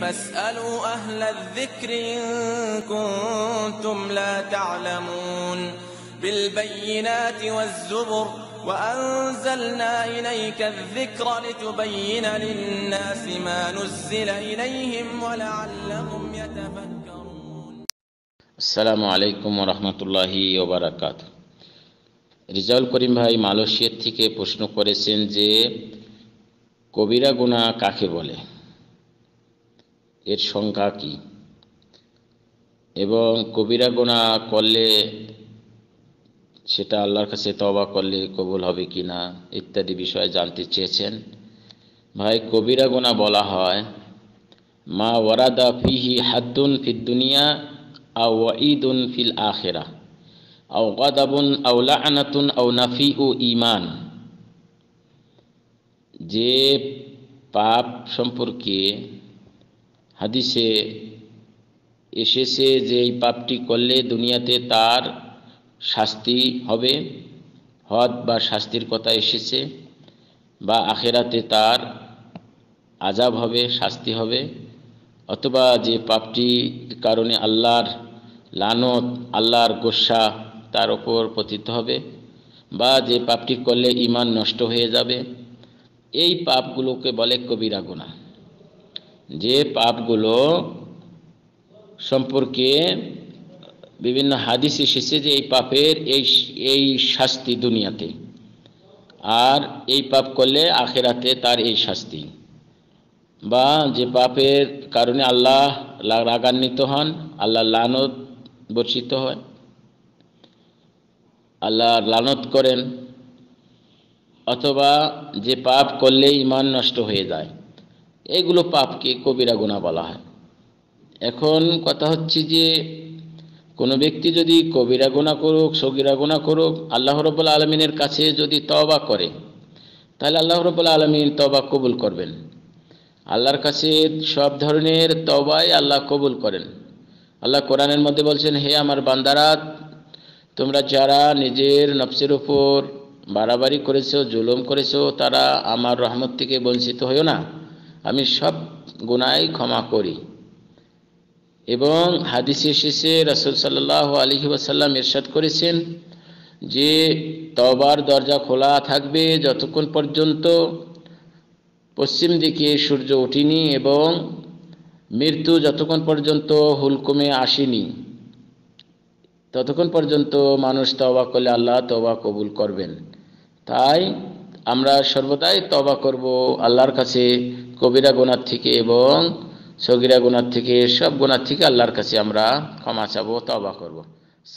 فاسألوا أهل الذكر إن كنتم لا تعلمون بالبينات والزبر وأنزلنا إليك الذكر لتبين للناس ما نزل إليهم ولعلهم يتفكرون السلام عليكم ورحمة الله وبركاته রিজাউল করিম ভাই মালয়েশিয়ার থেকে প্রশ্ন করেছেন যে কবিরা গুণা কাকে বলে এর সংখ্যা কী এবং কবিরা গোনা করলে সেটা আল্লাহর কাছে তবা করলে কবুল হবে কি না ইত্যাদি বিষয়ে জানতে চেয়েছেন ভাই কবিরা গোনা বলা হয় মা ওয়ারাদা ফিহি হাদ্দুন ফিদ দুনিয়া আও ঈদুন ফিল আখেরা আও গাদাবুন আউলা আনাতুন আউ নাফি ও ইমান যে পাপ সম্পর্কে হাদিসে এসেছে যে এই পাপটি করলে দুনিয়াতে তার শাস্তি হবে হদ বা শাস্তির কথা এসেছে বা আখেরাতে তার আজাব হবে শাস্তি হবে অথবা যে পাপটির কারণে আল্লাহর লানত আল্লাহর গোসা তার ওপর পতিত হবে বা যে পাপটি করলে ইমান নষ্ট হয়ে যাবে এই পাপগুলোকে বলে কবিরা গোনা যে পাপগুলো সম্পর্কে বিভিন্ন হাদিস এসেছে যে এই পাপের এই এই শাস্তি দুনিয়াতে আর এই পাপ করলে আখেরাতে তার এই শাস্তি বা যে পাপের কারণে আল্লাহ রাগান্বিত হন আল্লাহ লানত বর্ষিত হয় আল্লাহ লানত করেন অথবা যে পাপ করলে ইমান নষ্ট হয়ে যায় এগুলো পাপকে কবিরা গুণা বলা হয় এখন কথা হচ্ছে যে কোনো ব্যক্তি যদি কবিরা গুণা করুক সগিরা গুণা করুক আল্লাহ রবুল্লা আলমিনের কাছে যদি তবা করে তাহলে আল্লাহ রবুল্লা আলমিন তবা কবুল করবেন আল্লাহর কাছে সব ধরনের তবাই আল্লাহ কবুল করেন আল্লাহ কোরআনের মধ্যে বলছেন হে আমার বান্দারাত তোমরা যারা নিজের নফসের উপর বাড়াবাড়ি করেছো জুলুম করেছো তারা আমার রহমত থেকে বঞ্চিত হইও না আমি সব গুনাই ক্ষমা করি এবং হাদিস শেষে রসুল সাল্লাহ আলহি ওসাল্লাম ইরশাদ করেছেন যে তবার দরজা খোলা থাকবে যতক্ষণ পর্যন্ত পশ্চিম দিকে সূর্য ওঠিনি এবং মৃত্যু যতক্ষণ পর্যন্ত হুলকুমে আসেনি ততক্ষণ পর্যন্ত মানুষ তবা করলে আল্লাহ তবা কবুল করবেন তাই আমরা সর্বদাই তবা করব আল্লাহর কাছে কবিরা গোনার থেকে এবং সগিরা গোনার থেকে সব গোনার থেকে আল্লাহর কাছে আমরা ক্ষমা চাবো তবা করবো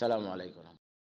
সালামু আলাইকুম